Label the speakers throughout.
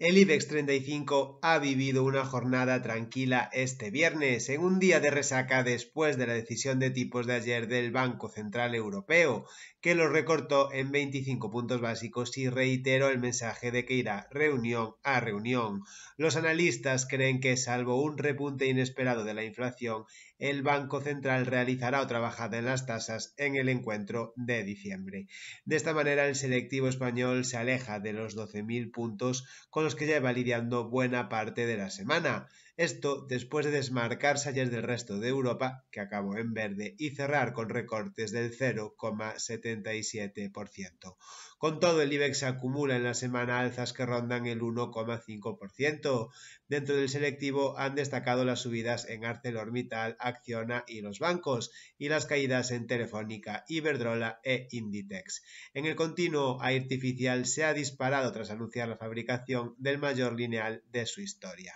Speaker 1: El IBEX 35 ha vivido una jornada tranquila este viernes, en un día de resaca después de la decisión de tipos de ayer del Banco Central Europeo, que lo recortó en 25 puntos básicos y reiteró el mensaje de que irá reunión a reunión. Los analistas creen que, salvo un repunte inesperado de la inflación, el Banco Central realizará otra bajada en las tasas en el encuentro de diciembre. De esta manera, el selectivo español se aleja de los 12.000 puntos con los que va lidiando buena parte de la semana. Esto después de desmarcarse ayer del resto de Europa, que acabó en verde, y cerrar con recortes del 0,77%. Con todo, el IBEX acumula en la semana alzas que rondan el 1,5%. Dentro del selectivo han destacado las subidas en ArcelorMittal, Acciona y los bancos, y las caídas en Telefónica, Iberdrola e Inditex. En el continuo artificial se ha disparado tras anunciar la fabricación del mayor lineal de su historia.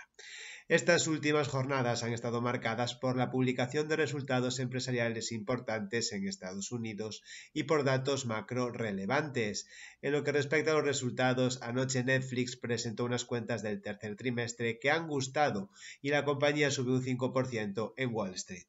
Speaker 1: Estas últimas jornadas han estado marcadas por la publicación de resultados empresariales importantes en Estados Unidos y por datos macro relevantes. En lo que respecta a los resultados, anoche Netflix presentó unas cuentas del tercer trimestre que han gustado y la compañía subió un 5% en Wall Street.